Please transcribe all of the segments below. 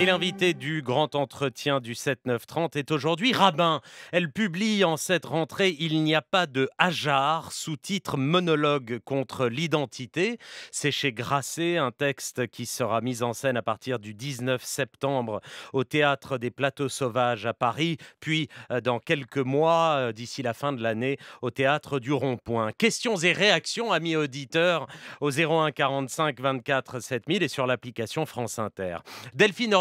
Et l'invité du grand entretien du 7-9-30 est aujourd'hui Rabbin. Elle publie en cette rentrée Il n'y a pas de hasard, sous-titre Monologue contre l'identité. C'est chez Grasset, un texte qui sera mis en scène à partir du 19 septembre au théâtre des Plateaux Sauvages à Paris, puis euh, dans quelques mois, euh, d'ici la fin de l'année, au théâtre du Rond-Point. Questions et réactions, amis auditeurs, au 01 45 24 7000 et sur l'application France Inter. Delphine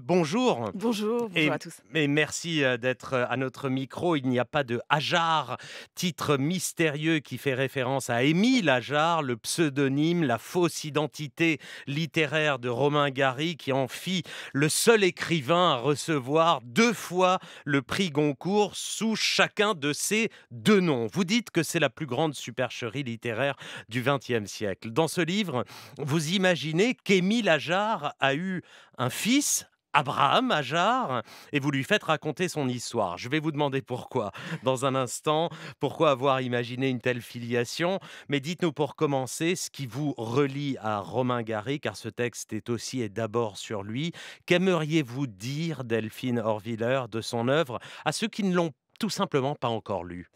bonjour. Bonjour, et, à tous. merci euh, d'être euh, à notre micro. Il n'y a pas de Hajar, titre mystérieux qui fait référence à Émile Hajar, le pseudonyme, la fausse identité littéraire de Romain Gary qui en fit le seul écrivain à recevoir deux fois le prix Goncourt sous chacun de ces deux noms. Vous dites que c'est la plus grande supercherie littéraire du XXe siècle. Dans ce livre, vous imaginez qu'Émile Ajar a eu un fils Abraham Ajar et vous lui faites raconter son histoire. Je vais vous demander pourquoi dans un instant, pourquoi avoir imaginé une telle filiation, mais dites-nous pour commencer ce qui vous relie à Romain Gary, car ce texte est aussi et d'abord sur lui. Qu'aimeriez-vous dire, Delphine Horviller, de son œuvre à ceux qui ne l'ont tout simplement pas encore lu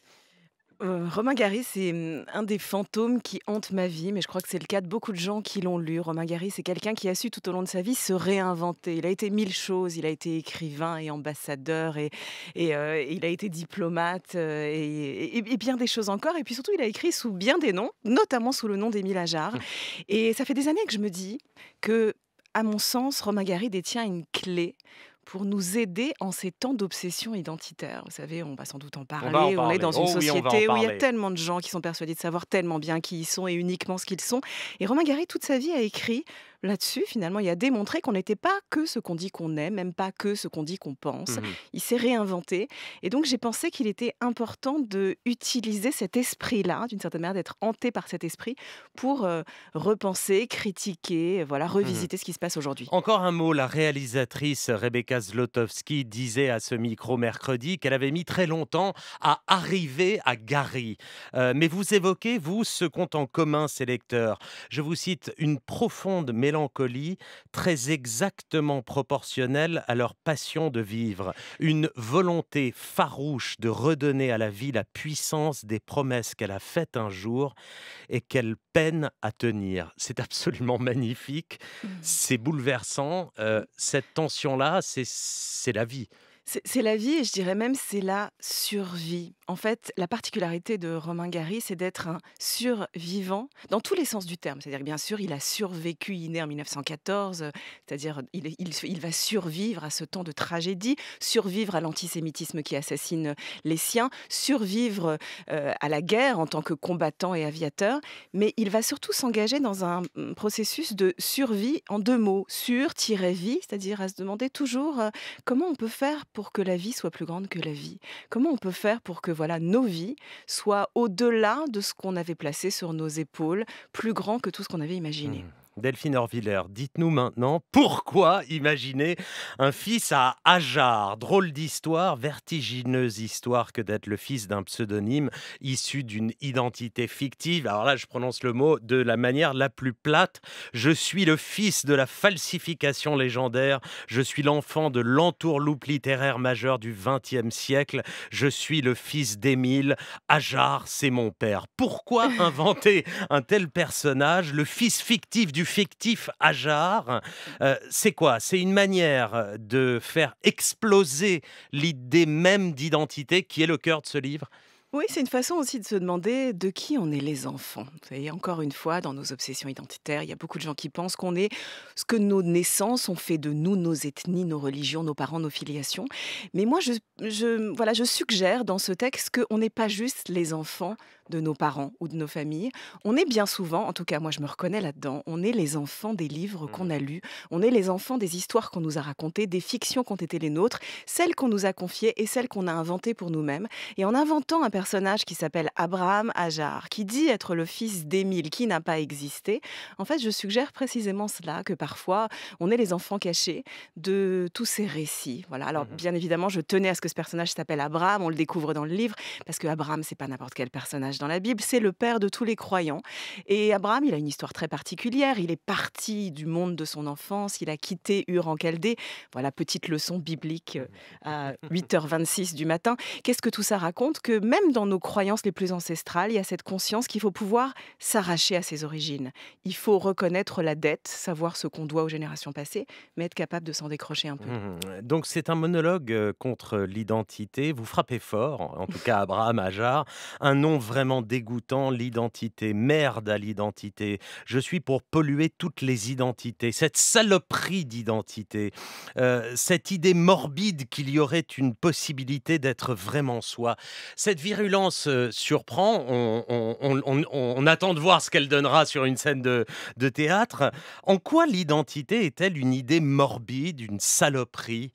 euh, Romain Gary, c'est hum, un des fantômes qui hante ma vie, mais je crois que c'est le cas de beaucoup de gens qui l'ont lu. Romain Gary, c'est quelqu'un qui a su tout au long de sa vie se réinventer. Il a été mille choses, il a été écrivain et ambassadeur, et, et euh, il a été diplomate, euh, et, bien des choses encore. Et puis surtout, il a écrit sous bien des noms, notamment sous le nom d'Émile Ajar. Mmh. Et ça fait des années que je me dis que, à mon sens, Romain Gary détient une clé pour nous aider en ces temps d'obsession identitaire. Vous savez, on va sans doute en parler. On, est dans une oh société où il y a tellement de gens qui sont persuadés de savoir tellement bien qui ils sont et uniquement ce qu'ils sont. Et Romain Gary, toute sa vie, a écrit là-dessus, finalement, il a démontré qu'on n'était pas que ce qu'on dit qu'on est, même pas que ce qu'on dit qu'on pense. Mmh il s'est réinventé. Et donc, j'ai pensé qu'il était important de utiliser cet esprit-là, d'une certaine manière, d'être hanté par cet esprit pour euh, repenser, critiquer, voilà, mmh revisiter ce qui se passe aujourd'hui. Encore un mot, la réalisatrice Rebecca Zlotowski disait à ce micro mercredi qu'elle avait mis très longtemps à arriver à Gary. Euh, mais vous évoquez, vous, ce compte en commun, ces lecteurs. Je vous cite une profonde mélancolie très exactement proportionnelle à leur passion de vivre, une volonté farouche de redonner à la vie la puissance des promesses qu'elle a faites un jour et qu'elle peine à tenir. C'est absolument magnifique, mmh. c'est bouleversant. Euh, cette tension-là, c'est c'est la vie. C'est la vie et je dirais même c'est la survie. En fait, la particularité de Romain Gary, c'est d'être un survivant dans tous les sens du terme. C'est-à-dire bien sûr, il a survécu, il est né en 1914, euh, c'est-à-dire euh, il, va survivre à ce temps de tragédie, survivre à l'antisémitisme qui assassine euh, les siens, survivre à la guerre en tant que combattant et aviateur, mais il va surtout s'engager dans un mm, processus de survie en deux mots, sur-vie, c'est-à-dire à se demander toujours comment on peut faire pour que la vie soit plus grande que la vie Comment on peut faire pour que voilà nos vies soient au-delà de ce qu'on avait placé sur nos épaules, plus grand que tout ce qu'on avait imaginé mmh. Delphine Orviller, dites-nous maintenant pourquoi imaginer un fils à Ajar Drôle d'histoire, vertigineuse histoire que d'être le fils d'un pseudonyme issu d'une identité fictive. Alors là, je prononce le mot de la manière la plus plate. Je suis le fils de la falsification légendaire. Je suis l'enfant de l'entourloupe littéraire majeure du XXe siècle. Je suis le fils d'Émile. Ajar, c'est mon père. Pourquoi inventer un tel personnage, le fils fictif du fictif à euh, c'est quoi C'est une manière euh, de faire exploser l'idée même d'identité qui est le cœur de ce livre oui, c'est une façon aussi de se demander de qui on est les enfants. Et encore une fois, dans nos obsessions identitaires, il y a beaucoup de gens qui pensent qu'on est ce que nos naissances ont fait de nous, nos ethnies, nos religions, nos parents, nos filiations. Mais moi, je, je suggère dans ce texte qu'on n'est pas juste les enfants de nos parents ou de nos familles. On est bien souvent, en tout cas moi je me reconnais là-dedans, on est les enfants des livres qu'on a mmh. lus, on est les enfants des histoires qu'on nous a racontées, des fictions qu'ont été les nôtres, celles qu'on nous a confiées et celles qu'on a inventées pour nous-mêmes. Et en inventant un personnage qui s'appelle Abraham Ajar, qui dit être le fils d'Émile, qui n'a pas existé, en fait je suggère précisément cela, que parfois on est les enfants cachés de tous ces récits. Voilà. Alors mmh bien évidemment je tenais à ce que ce personnage s'appelle Abraham, on le découvre dans le livre, parce que Abraham c'est pas n'importe quel personnage dans la Bible, c'est le père de tous les croyants. Et Abraham, il a une histoire très particulière. Il est parti du monde de son enfance, il a quitté Ur en Chaldée. Voilà, petite leçon biblique euh, à 8h26 du matin. Qu'est-ce que tout ça raconte Que même dans nos croyances les plus ancestrales, il y a cette conscience qu'il faut pouvoir s'arracher à ses origines. Il faut reconnaître la dette, savoir ce qu'on doit aux générations passées, mais être capable de s'en décrocher un peu. Mmh Donc c'est un monologue euh, contre l'identité. Vous frappez fort, en tout cas Abraham Ajar, un nom vraiment dégoûtant l'identité. Merde à l'identité. Je suis pour polluer toutes les identités. Cette saloperie d'identité. Euh, cette idée morbide qu'il y aurait une possibilité d'être vraiment soi. Cette virulence euh, surprend. On, attend de voir ce qu'elle donnera sur une scène de, théâtre. En quoi l'identité est-elle une idée morbide, une saloperie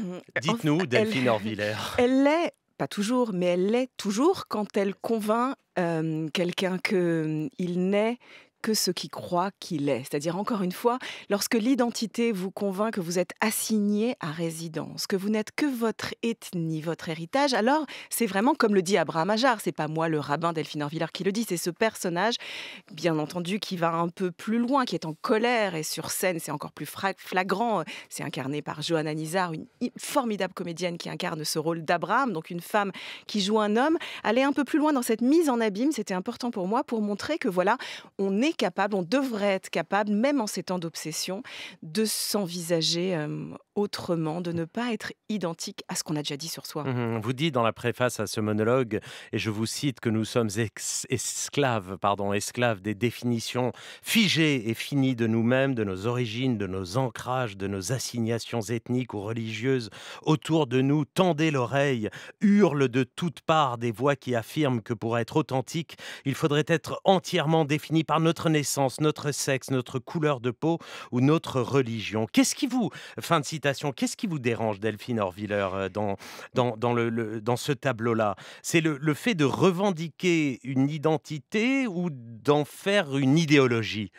mmh. Dites-nous, Delphine Orvillère. Elle est pas toujours, mais elle l'est toujours quand elle convainc quelqu'un qu'il mmh, n'est que ce qui croit qu'il est. C'est-à-dire, encore une fois, lorsque l'identité vous convainc que vous êtes assigné à résidence, que vous n'êtes que votre ethnie, votre héritage, alors c'est vraiment comme le dit Abraham Ajar, c'est pas moi le rabbin Delphine Orviller qui le dit, c'est ce personnage, bien entendu, qui va un peu plus loin, qui est en colère et sur scène, c'est encore plus flagrant. C'est incarné par Johanna Nizar, une formidable comédienne qui incarne ce rôle d'Abraham, donc une femme qui joue un homme. Aller un peu plus loin dans cette mise en abîme, c'était important pour moi pour montrer que voilà, on est capable, on devrait être capable, même en ces temps d'obsession, de s'envisager autrement, de ne pas être identique à ce qu'on a déjà dit sur soi. Mmh on vous dit dans la préface à ce monologue, et je vous cite, que nous sommes esclaves, pardon, esclaves des définitions figées et finies de nous-mêmes, de nos origines, de nos ancrages, de nos assignations ethniques ou religieuses. Autour de nous, tendez l'oreille, hurle de toutes parts des voix qui affirment que pour être authentique, il faudrait être entièrement défini par notre naissance, notre sexe, notre couleur de peau ou notre religion. Qu'est-ce qui vous, fin de citation, qu'est-ce qui vous dérange, Delphine Orviller, euh, dans, dans, le, dans ce tableau-là C'est le fait de revendiquer une identité ou d'en faire une idéologie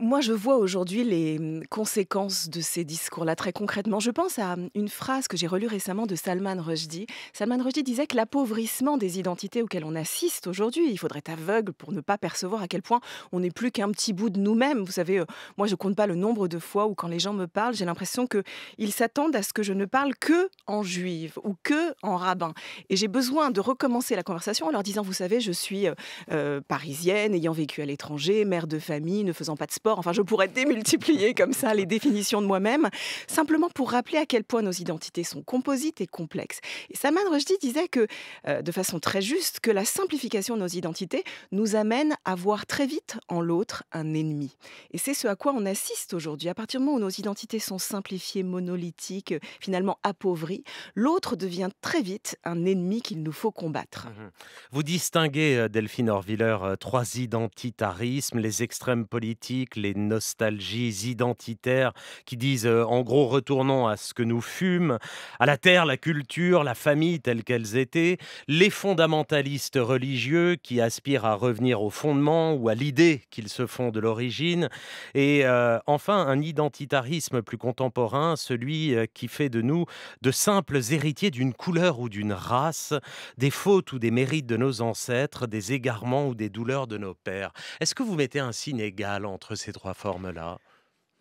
moi, je vois aujourd'hui les mmh, conséquences de ces discours-là très concrètement. Je pense à mmh, une phrase que j'ai relue récemment de Salman Rushdie. Salman Rushdie disait que l'appauvrissement des identités auxquelles on assiste aujourd'hui, il faudrait être aveugle pour ne pas percevoir à quel point on n'est plus qu'un petit bout de nous-mêmes. Vous savez, euh, moi, je compte pas le nombre de fois où quand les gens me parlent, j'ai l'impression qu'ils s'attendent à ce que je ne parle que en juive ou que en rabbin. Et j'ai besoin de recommencer la conversation en leur disant, vous savez, je suis euh, euh, parisienne, ayant vécu à l'étranger, mère de famille, ne faisant pas de sport. Enfin, je pourrais démultiplier comme ça les définitions de moi-même, simplement pour rappeler à quel point nos identités sont composites et complexes. Et Salman Rushdie disait que, euh, de façon très juste, que la simplification de nos identités nous amène à voir très vite en l'autre un ennemi. Et c'est ce à quoi on assiste aujourd'hui. À partir du moment où nos identités sont simplifiées, monolithiques, finalement appauvries, l'autre devient très vite un ennemi qu'il nous faut combattre. Mhm. Vous distinguez, euh, Delphine Orviller, euh, trois identitarismes, les extrêmes politiques, les nostalgies identitaires qui disent euh, en gros retournons à ce que nous fûmes, à la terre, la culture, la famille telles qu'elles étaient, les fondamentalistes religieux qui aspirent à revenir au fondement ou à l'idée qu'ils se font de l'origine, et euh, enfin un identitarisme plus contemporain, celui euh, qui fait de nous de simples héritiers d'une couleur ou d'une race, des fautes ou des mérites de nos ancêtres, des égarements ou des douleurs de nos pères. Est-ce que vous mettez un signe égal entre ces trois formes-là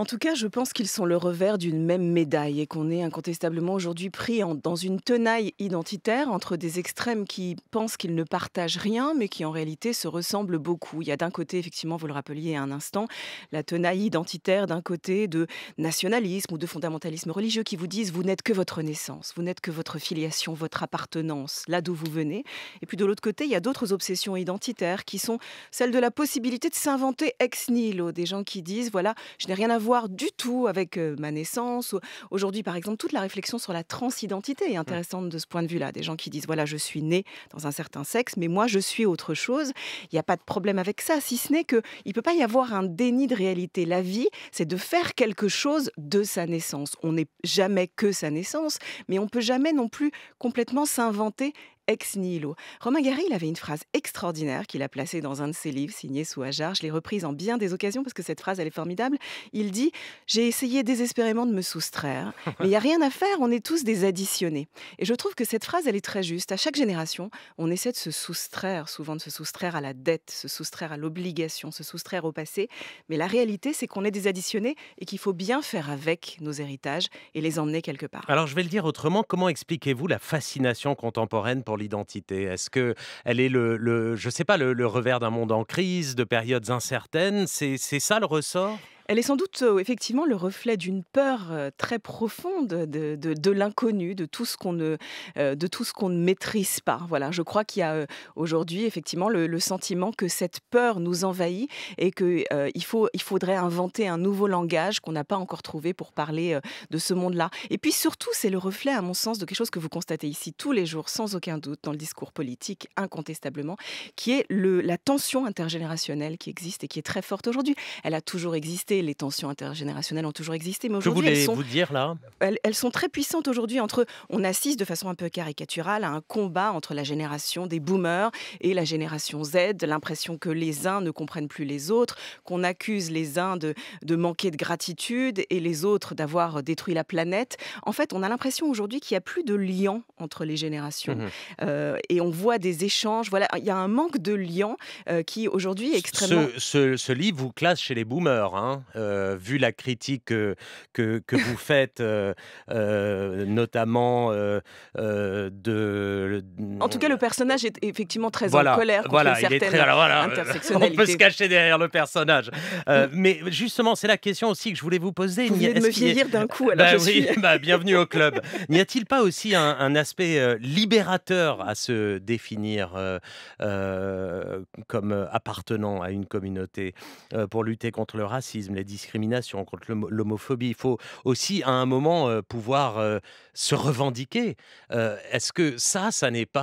en tout cas, je pense qu'ils sont le revers d'une même médaille et qu'on est incontestablement aujourd'hui pris dans une tenaille identitaire entre des extrêmes qui pensent qu'ils ne partagent rien, mais qui en réalité se ressemblent beaucoup. Il y a d'un côté, effectivement, vous le rappeliez à un instant, la tenaille identitaire d'un côté de nationalisme ou de fondamentalisme religieux qui vous disent vous n'êtes que votre naissance, vous n'êtes que votre filiation, votre appartenance, là d'où vous venez. Et puis de l'autre côté, il y a d'autres obsessions identitaires qui sont celles de la possibilité de s'inventer ex nihilo, des gens qui disent voilà, je n'ai rien à voir du tout avec ma naissance. Aujourd'hui, par exemple, toute la réflexion sur la transidentité est mmh. intéressante de ce point de vue-là. Des gens qui disent, voilà, je suis né dans un certain sexe, mais moi, je suis autre chose. Il n'y a pas de problème avec ça, si ce n'est qu'il ne peut pas y avoir un déni de réalité. La vie, c'est de faire quelque chose de sa naissance. On n'est jamais que sa naissance, mais on ne peut jamais non plus complètement s'inventer ex nihilo. Romain Gary, il avait une phrase extraordinaire qu'il a placée dans un de ses livres, signé sous Ajar. Je l'ai reprise en bien des occasions parce que cette phrase, elle est formidable. Il dit J'ai essayé désespérément de me soustraire, mais il n'y a rien à faire, on est tous des additionnés. Et je trouve que cette phrase, elle est très juste. À chaque génération, on essaie de se soustraire, souvent de se soustraire à la dette, se soustraire à l'obligation, se soustraire au passé. Mais la réalité, c'est qu'on est des additionnés et qu'il faut bien faire avec nos héritages et les emmener quelque part. Alors, je vais le dire autrement comment expliquez-vous la fascination contemporaine pour l'identité Est-ce que elle est le, je sais pas, le revers d'un monde en crise, de périodes incertaines C'est ça le ressort elle est sans doute euh, effectivement le reflet d'une peur euh, très profonde de, l'inconnu, de tout ce qu'on ne, euh, ne maîtrise pas. Voilà, je crois qu'il y a aujourd'hui effectivement le, le, sentiment que cette peur nous envahit et qu'il il faudrait inventer un nouveau langage qu'on n'a pas encore trouvé pour parler de ce monde-là. Et puis surtout, c'est le reflet, à mon sens, de quelque chose que vous constatez ici tous les jours, sans aucun doute, dans le discours politique, incontestablement, qui est le, la tension intergénérationnelle qui existe et qui est très forte aujourd'hui. Elle a toujours existé les tensions intergénérationnelles ont toujours existé, mais aujourd'hui, elles, sont, vous dire, là elles, sont très puissantes aujourd'hui. Entre, on assiste de façon un peu caricaturale à un combat entre la génération des boomers et la génération Z, l'impression que les uns ne comprennent plus les autres, qu'on accuse les uns de, manquer de gratitude et les autres d'avoir détruit la planète. En fait, on a l'impression aujourd'hui qu'il n'y a plus de lien entre les générations. Mmh euh, et on voit des échanges. Voilà, il y a un manque de lien euh, qui aujourd'hui est extrêmement. Ce, ce, livre vous classe chez les boomers. Hein euh, vu la critique que, que, vous faites, euh, euh, notamment de. En tout cas, le personnage est effectivement très en colère voilà, il On peut se cacher derrière le personnage. Mm. mais justement, c'est la question aussi que je voulais vous poser. Vous venez de me vieillir d'un coup. Alors bah, je bah, bienvenue au club. N'y a-t-il pas aussi un aspect libérateur à se définir comme appartenant à une communauté pour lutter contre le racisme la discrimination, contre l'homophobie. Il faut aussi à un moment euh, pouvoir euh, se revendiquer. Euh, est-ce que ça, ça n'est pas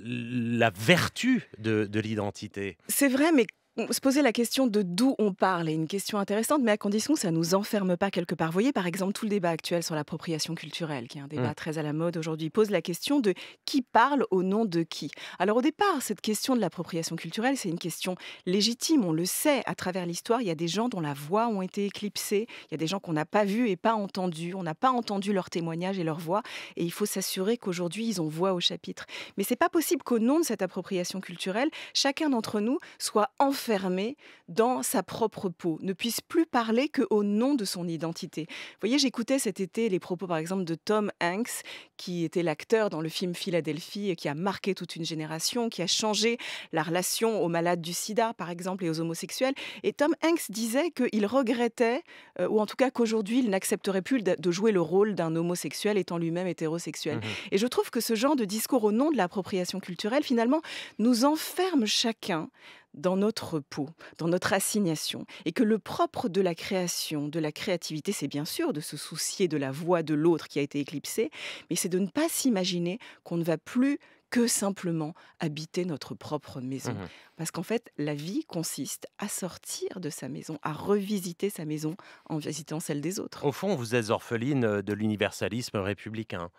la vertu de l'identité C'est vrai, mais se poser la question de d'où on parle est une question intéressante, mais à condition que ça ne nous enferme pas quelque part. Vous voyez, par exemple, tout le débat actuel sur l'appropriation culturelle, qui est un débat mmh. très à la mode aujourd'hui, pose la question de qui parle au nom de qui. Alors au départ, cette question de l'appropriation culturelle, c'est une question légitime, on le sait, à travers l'histoire, il y a des gens dont la voix ont été éclipsée, il y a des gens qu'on n'a pas vus et pas entendus, on n'a pas entendu leurs témoignages et leur voix, et il faut s'assurer qu'aujourd'hui, ils ont voix au chapitre. Mais c'est pas possible qu'au nom de cette appropriation culturelle, chacun d'entre nous soit enfermé enfermé dans sa propre peau, ne puisse plus parler qu'au nom de son identité. Vous voyez, j'écoutais cet été les propos, par exemple, de Tom Hanks, qui était l'acteur dans le film Philadelphie, et qui a marqué toute une génération, qui a changé la relation aux malades du sida, par exemple, et aux homosexuels. Et Tom Hanks disait qu'il regrettait, euh, ou en tout cas qu'aujourd'hui, il n'accepterait plus de jouer le rôle d'un homosexuel étant lui-même hétérosexuel. Mmh et je trouve que ce genre de discours au nom de l'appropriation culturelle, finalement, nous enferme chacun dans notre peau, dans notre assignation, et que le propre de la création, de la créativité, c'est bien sûr de se soucier de la voix de l'autre qui a été éclipsée, mais c'est de ne pas s'imaginer qu'on ne va plus que simplement habiter notre propre maison. Mmh Parce qu'en fait, la vie consiste à sortir de sa maison, à revisiter sa maison en visitant celle des autres. Au fond, vous êtes orpheline euh, de l'universalisme républicain.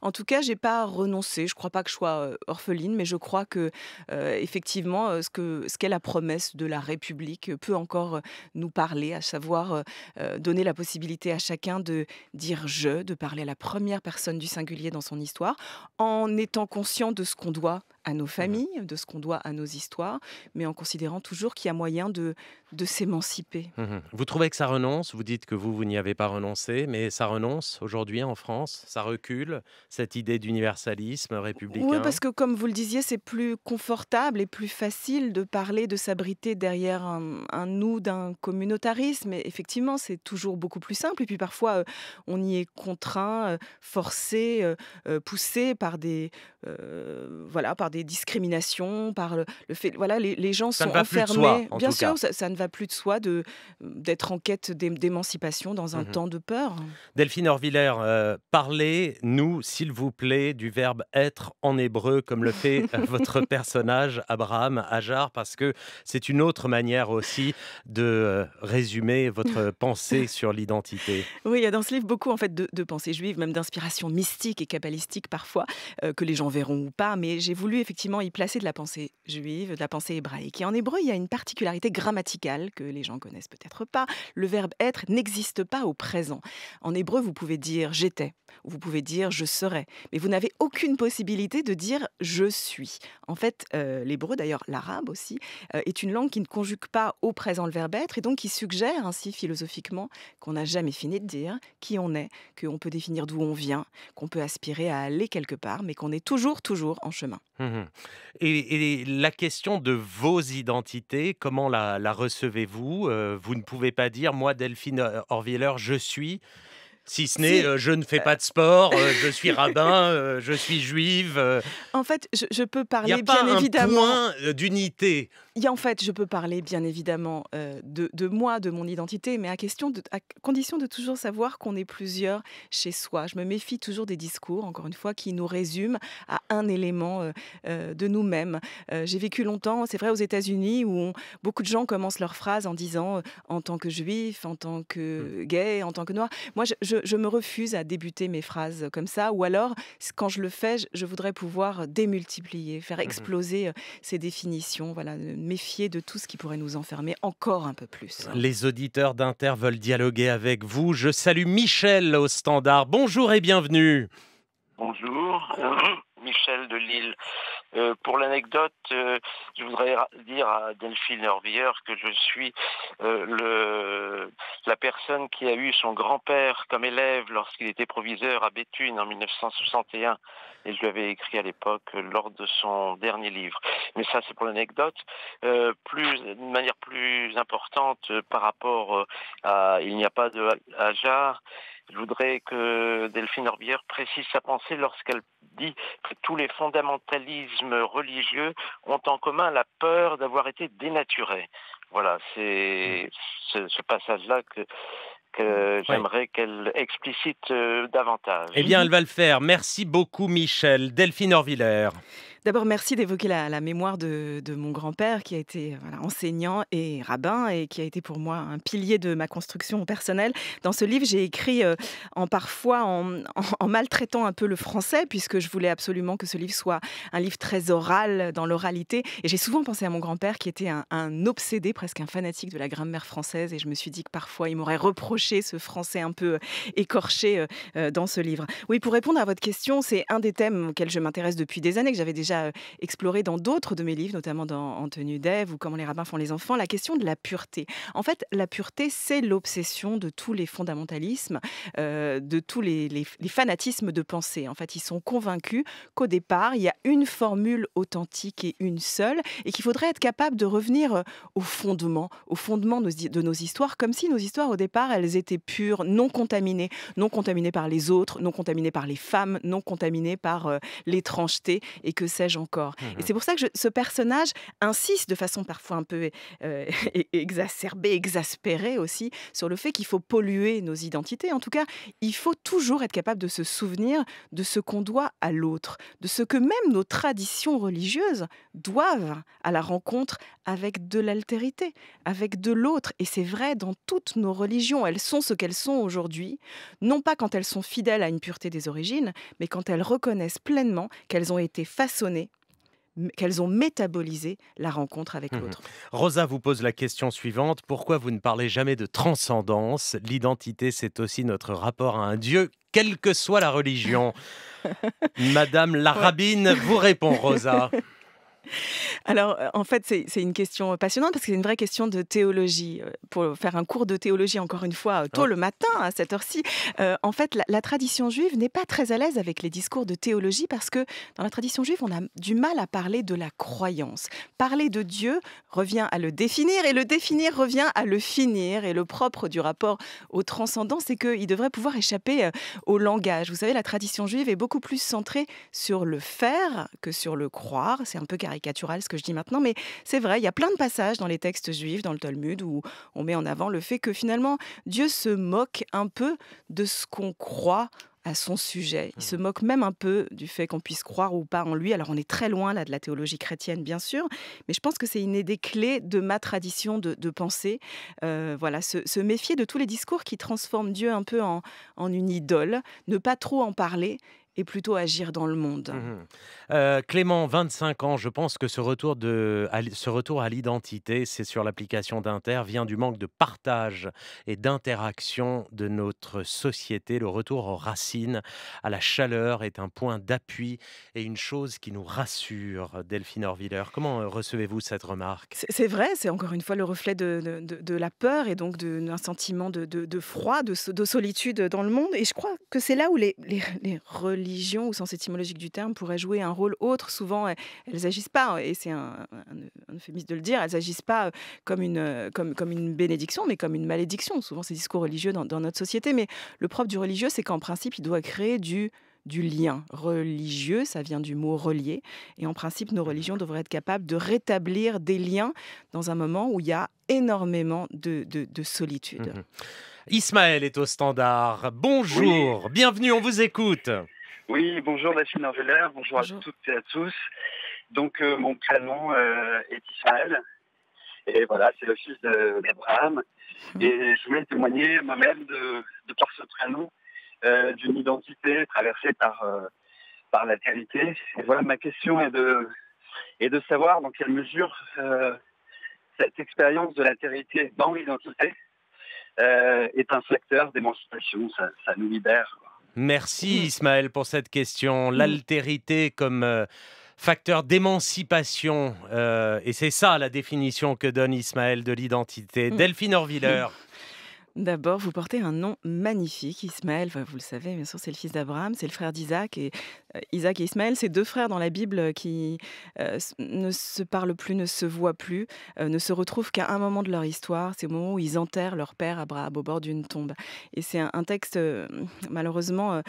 En tout cas, j'ai pas renoncé. Je crois pas que je sois orpheline, mais je crois que effectivement, ce qu'est la promesse de la République peut encore nous parler, à savoir donner la possibilité à chacun de dire je, de parler à la première personne du singulier dans son histoire, en étant conscient de ce qu'on doit à nos mmh familles, de ce qu'on doit à nos histoires, mais en considérant toujours qu'il y a moyen de, de s'émanciper. Mmh vous trouvez que ça renonce Vous dites que vous, vous n'y avez pas renoncé, mais ça renonce aujourd'hui en France Ça recule, cette idée d'universalisme républicain Oui, parce que comme vous le disiez, c'est plus confortable et plus facile de parler, de s'abriter derrière un, nous d'un communautarisme. Et effectivement, c'est toujours beaucoup plus simple. Et puis parfois, euh, on y est contraint, euh, forcé, euh, poussé par des, voilà, par des des discriminations, par le, fait. Voilà, les, gens sont enfermés. en Bien sûr, ça, ne va plus de soi de, d'être en quête d'émancipation dans un mmh temps de peur. Delphine Orviller, euh, parlez-nous, s'il vous plaît, du verbe être en hébreu, comme le fait euh, votre personnage, Abraham Hajar, parce que c'est une autre manière aussi de euh, résumer votre pensée sur l'identité. Oui, il y a dans ce livre beaucoup en fait de, pensées juives, même d'inspiration mystique et kabbalistique parfois, que les gens verront ou pas, mais j'ai voulu effectivement y placer de la pensée juive, de la pensée hébraïque. Et en hébreu, il y a une particularité grammaticale que les gens connaissent peut-être pas. Le verbe être n'existe pas au présent. En hébreu, vous pouvez dire j'étais, vous pouvez dire je serai, mais vous n'avez aucune possibilité de dire je suis. En fait, euh, l'hébreu, d'ailleurs l'arabe aussi, euh, est une langue qui ne conjugue pas au présent le verbe être et donc qui suggère ainsi philosophiquement qu'on n'a jamais fini de dire qui on est, qu'on peut définir d'où on vient, qu'on peut aspirer à aller quelque part, mais qu'on est toujours, toujours en chemin. Hmm. Mmh et, la question de vos identités, comment la, recevez-vous euh, Vous ne pouvez pas dire, moi, Delphine Horviller, je suis. Si ce n'est, euh, je ne fais pas de sport, euh, je suis rabbin, je suis juive. En fait, je, peux parler, a pas bien un évidemment. point d'unité y en fait, je peux parler bien évidemment euh, de, moi, de mon identité, mais à, question de, condition de toujours savoir qu'on est plusieurs chez soi. Je me méfie toujours des discours, encore une fois, qui nous résument à un élément euh, euh, de nous-mêmes. J'ai vécu longtemps, c'est vrai, aux États-Unis, où beaucoup de gens commencent leurs phrases en disant en tant que juif, en tant que mmh. gay, en tant que noir. Moi, je, me refuse à débuter mes phrases comme ça, ou alors, quand je le fais, je, je voudrais pouvoir démultiplier, faire mmh exploser ces définitions. Voilà, méfier de tout ce qui pourrait nous enfermer encore un peu plus. Les auditeurs d'Inter veulent dialoguer avec vous. Je salue Michel au standard. Bonjour et bienvenue. Bonjour, Michel de Lille. Euh, pour l'anecdote, euh, je voudrais dire à Delphine Orvilleur que je suis euh, le, la personne qui a eu son grand-père comme élève lorsqu'il était proviseur à Béthune en 1961. Et je lui avais écrit à l'époque lors de son dernier livre. Mais ça, c'est pour l'anecdote. plus, de manière plus importante par rapport à Il n'y a pas de Hajar. Je voudrais que Delphine Orbière précise sa pensée lorsqu'elle dit que tous les fondamentalismes religieux ont en commun la peur d'avoir été dénaturés. Voilà, c'est ce, passage-là que, j'aimerais qu'elle explicite euh, davantage. Eh bien, elle va le faire. Merci beaucoup, Michel. Delphine Orvillère. D'abord, merci d'évoquer la, mémoire de, mon grand-père qui a été enseignant et rabbin et qui a été pour moi un pilier de ma construction personnelle. Dans ce livre, j'ai écrit euh, en parfois en, maltraitant un peu le français puisque je voulais absolument que ce livre soit un livre très oral dans l'oralité. Et j'ai souvent pensé à mon grand-père qui était un, obsédé, presque un fanatique de la grammaire française. Et je me suis dit que parfois il m'aurait reproché ce français un peu euh, écorché euh, dans ce livre. Oui, pour répondre à votre question, c'est un des thèmes auxquels je m'intéresse depuis des années que j'avais déjà euh, explorer dans d'autres de mes livres, notamment dans En tenue d'Ève ou Comment les rabbins font les enfants, la question de la pureté. En fait, la pureté, c'est l'obsession de tous les fondamentalismes, euh, de tous les, fanatismes de pensée. En fait, ils sont convaincus qu'au départ, il y a une formule authentique et une seule, et qu'il faudrait être capable de revenir euh, au fondement, au fondement de nos histoires, comme si nos histoires, au départ, elles étaient pures, non contaminées, non contaminées par les autres, non contaminées par les femmes, non contaminées par l'étrangeté, et que encore. Mmh Et c'est pour ça que ce personnage insiste de façon parfois un peu euh, exacerbée, exaspérée aussi, sur le fait qu'il faut polluer nos identités. En tout cas, il faut toujours être capable de se souvenir de ce qu'on doit à l'autre, de ce que même nos traditions religieuses doivent à la rencontre avec de l'altérité, avec de l'autre. Et c'est vrai dans toutes nos religions. Elles sont ce qu'elles sont aujourd'hui, non pas quand elles sont fidèles à une pureté des origines, mais quand elles reconnaissent pleinement qu'elles ont été façonnées qu'elles ont métabolisé la rencontre avec mmh l'autre. Rosa vous pose la question suivante. Pourquoi vous ne parlez jamais de transcendance L'identité, c'est aussi notre rapport à un Dieu, quelle que soit la religion. Madame la vous répond, Rosa. Alors, euh, en fait, c'est une question euh, passionnante parce que c'est une vraie question de théologie. Euh, pour faire un cours de théologie, encore une fois, tôt le matin, à cette heure-ci, en fait, la, tradition juive n'est pas très à l'aise avec les discours de théologie parce que dans la tradition juive, on a du mal à parler de la croyance. Parler de Dieu revient à le définir et le définir revient à le finir. Et le propre du rapport au transcendant, c'est qu'il devrait pouvoir échapper au langage. Vous savez, la tradition juive est beaucoup plus centrée sur le faire que sur le croire. C'est un peu ce que je dis maintenant, mais c'est vrai, il y a plein de passages dans les textes juifs, dans le Talmud, où on met en avant le fait que finalement, Dieu se moque un peu de ce qu'on croit à son sujet. Il se mmh. moque même un peu du fait qu'on puisse croire ou pas en lui. Alors on est très loin là de la théologie chrétienne, bien sûr, mais je pense que c'est une des clés de ma tradition de, de pensée. Euh, voilà, se, méfier de tous les discours qui transforment Dieu un peu en, en une idole, ne pas trop en parler et plutôt agir dans le monde. Mmh euh, Clément, 25 ans, je pense que ce retour, de, ce retour à l'identité, c'est sur l'application d'Inter, vient du manque de partage et d'interaction de notre société. Le retour aux racines, à la chaleur est un point d'appui et une chose qui nous rassure. Delphine Orviller, comment euh, recevez-vous cette remarque C'est vrai, c'est encore une fois le reflet de, la peur et donc d'un sentiment de, froid, de, solitude dans le monde. Et je crois que c'est là où les, les, les religions, au sens étymologique du terme, pourraient jouer un rôle autre. Souvent, elles n'agissent pas, hein, et c'est un, euphémisme de le dire, elles n'agissent pas euh, comme une, euh, comme, comme une bénédiction, mais comme une malédiction. Souvent, ces discours religieux dans, notre société. Mais le propre du religieux, c'est qu'en principe, il doit créer du du lien religieux, ça vient du mot relier, et en principe nos religions devraient être capables de rétablir des liens dans un moment où il y a énormément de, de, solitude. Mhm. Ismaël est au standard. Bonjour, bienvenue, on vous écoute. Oui, bonjour la chine bonjour, bonjour, à toutes et à tous. Donc euh, mon prénom euh, est Israël, et voilà, c'est le fils d'Abraham. Mmh. Et je voulais témoigner moi-même de, de, par ce prénom euh, d'une identité traversée par, par l'altérité. Et voilà, ma question est de, est de savoir dans quelle mesure cette expérience de la l'altérité dans l'identité est un facteur d'émancipation, ça nous libère Merci mm. Ismaël pour cette question. Mm. L'altérité comme euh, facteur d'émancipation, euh, et c'est ça la définition que donne Ismaël de l'identité. Mm. Delphine Orviller. D'abord, vous portez un nom magnifique, Ismaël. vous le savez, bien sûr, c'est le fils d'Abraham, c'est le frère d'Isaac. Et euh, Isaac et Ismaël, c'est deux frères dans la Bible qui euh, ne se parlent plus, ne se voient plus, euh, ne se retrouvent qu'à un moment de leur histoire. C'est au moment où ils enterrent leur père Abraham au bord d'une tombe. Et c'est un, texte, malheureusement,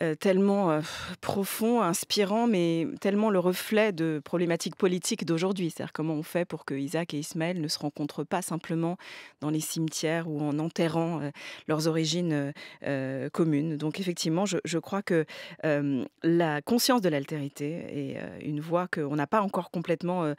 euh, tellement euh, profond, inspirant, mais tellement le reflet de problématiques politiques d'aujourd'hui. C'est-à-dire comment on fait pour que Isaac et Ismaël ne se rencontrent pas simplement dans les cimetières ou en enterrant euh, leurs origines communes. Donc effectivement, je crois que la conscience de l'altérité est une voie qu'on n'a pas encore complètement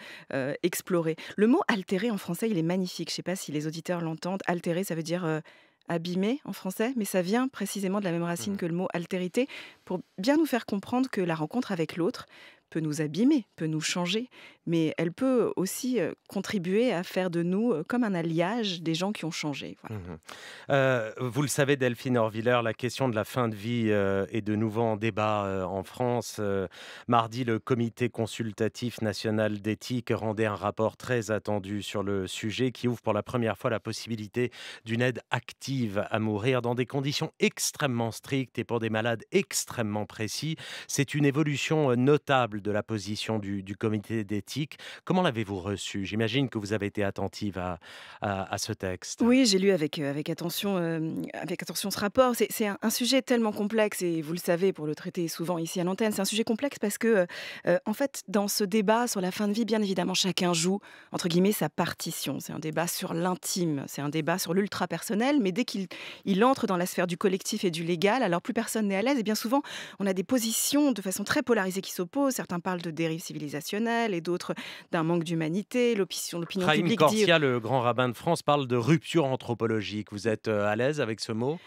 explorée. Le mot altéré en français, il est magnifique. Je ne sais pas si les auditeurs l'entendent. Altéré, ça veut dire abîmé en français, mais ça vient précisément de la même racine mmh. que le mot altérité, pour bien nous faire comprendre que la rencontre avec l'autre peut nous abîmer, peut nous changer, mais elle peut aussi euh, contribuer à faire de nous euh, comme un alliage des gens qui ont changé. Mmh euh, vous le savez, Delphine Orviller, la question de la fin de vie est de nouveau en débat en France. mardi, le Comité consultatif national d'éthique rendait un rapport très attendu sur le sujet qui ouvre pour la première fois la possibilité d'une aide active à mourir dans des conditions extrêmement strictes et pour des malades extrêmement précis. C'est une évolution notable de la position du, comité d'éthique. Comment l'avez-vous reçu J'imagine que vous avez été attentive à, à, ce texte. Oui, j'ai lu avec, euh, avec, attention, euh, avec attention ce rapport. C'est un, sujet tellement complexe, et vous le savez pour le traiter souvent ici à l'antenne, c'est un sujet complexe parce que, euh, en fait, dans ce débat sur la fin de vie, bien évidemment, chacun joue, entre guillemets, sa partition. C'est un débat sur l'intime, c'est un débat sur l'ultra-personnel, mais dès qu'il il entre dans la sphère du collectif et du légal, alors plus personne n'est à l'aise, et bien souvent, on a des positions de façon très polarisée qui s'opposent certains parlent de dérive civilisationnelle et d'autres d'un manque d'humanité. L'opinion publique le grand rabbin de France, parle de rupture anthropologique. Vous êtes euh, à l'aise avec ce mot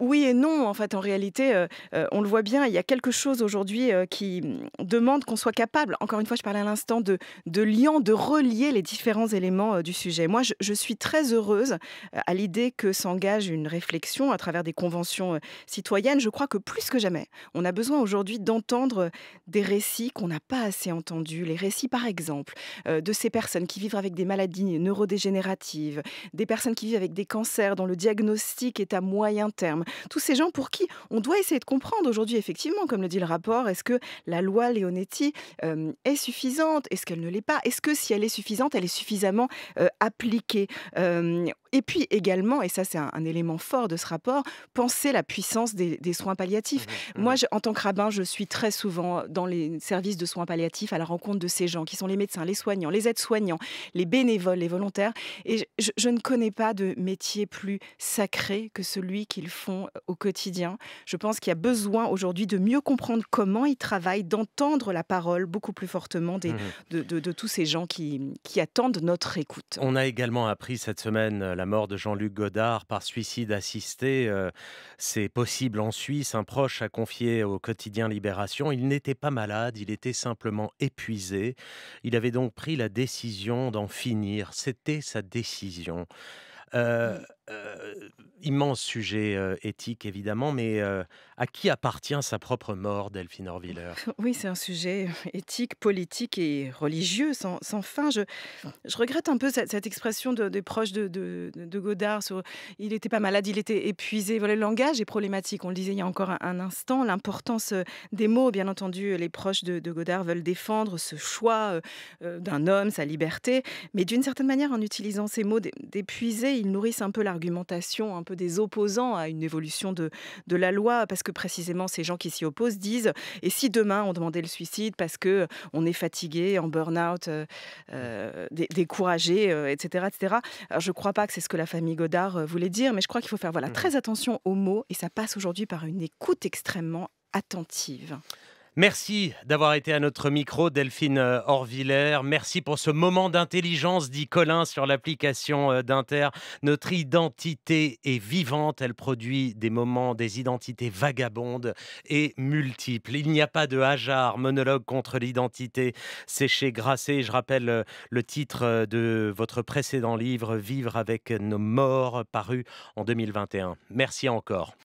oui et non, en fait, en réalité, euh, euh, on le voit bien, il y a quelque chose aujourd'hui euh, qui mm, demande qu'on soit capable, encore une fois, je parlais à l'instant, de, de liant, de relier les différents éléments du sujet. Moi, je, je suis très heureuse à l'idée que s'engage une réflexion à travers des conventions citoyennes. Je crois que plus que jamais, on a besoin aujourd'hui d'entendre des récits qu'on n'a pas assez entendus, les récits, par exemple, de ces personnes qui vivent avec des maladies neurodégénératives, des personnes qui vivent avec des cancers dont le diagnostic est à moyen terme tous ces gens pour qui on doit essayer de comprendre aujourd'hui, effectivement, comme le dit le rapport, est-ce que la loi Leonetti euh, est suffisante Est-ce qu'elle ne l'est pas Est-ce que si elle est suffisante, elle est suffisamment euh, appliquée euh, et puis également, et ça c'est un, élément fort de ce rapport, penser la puissance des, soins palliatifs. Mmh mmh Moi, en tant que rabbin, je suis très souvent dans les services de soins palliatifs à la rencontre de ces gens qui sont les médecins, les soignants, les aides-soignants, les bénévoles, les volontaires. Et je ne connais pas de métier plus sacré que celui qu'ils font euh, au quotidien. Je pense qu'il y a besoin aujourd'hui de mieux comprendre comment ils travaillent, d'entendre la parole beaucoup plus fortement des, mmh de, tous ces gens qui, attendent notre écoute. On a également appris cette semaine euh, la mort de Jean-Luc Godard par suicide assisté. Euh, c'est possible en Suisse. Un proche a confié au quotidien Libération. Il n'était pas malade, il était simplement épuisé. Il avait donc pris la décision d'en finir. C'était sa décision immense sujet éthique, évidemment, mais à qui appartient sa propre mort, Delphine Orwiller Oui, c'est un sujet éthique, politique et religieux sans, fin. Je, je, regrette un peu cette, expression des proches de, Godard sur il n'était pas malade, il était épuisé. Voilà, le langage est problématique, on le disait il y a encore un, un instant. L'importance des mots, bien entendu, les proches de, Godard veulent défendre ce choix euh, d'un homme, sa liberté, mais d'une certaine manière, en utilisant ces mots d'épuisé, ils nourrissent un peu la Argumentation un peu des opposants à une évolution de, la loi, parce que précisément ces gens qui s'y opposent disent et si demain on demandait le suicide parce que euh, on est fatigué, en burn-out, euh, euh, découragé, etc., etc. je ne crois pas que c'est ce que la famille Godard voulait dire, mais je crois qu'il faut faire voilà mmh. très attention aux mots et ça passe aujourd'hui par une écoute extrêmement attentive. Merci d'avoir été à notre micro, Delphine euh, Orviller. Merci pour ce moment d'intelligence, dit Colin sur l'application euh, d'Inter. Notre identité est vivante, elle produit des moments, des identités vagabondes et multiples. Il n'y a pas de hasard, monologue contre l'identité. séchée, grassée. je rappelle euh, le titre de votre précédent livre, Vivre avec nos morts, paru en 2021. Merci encore.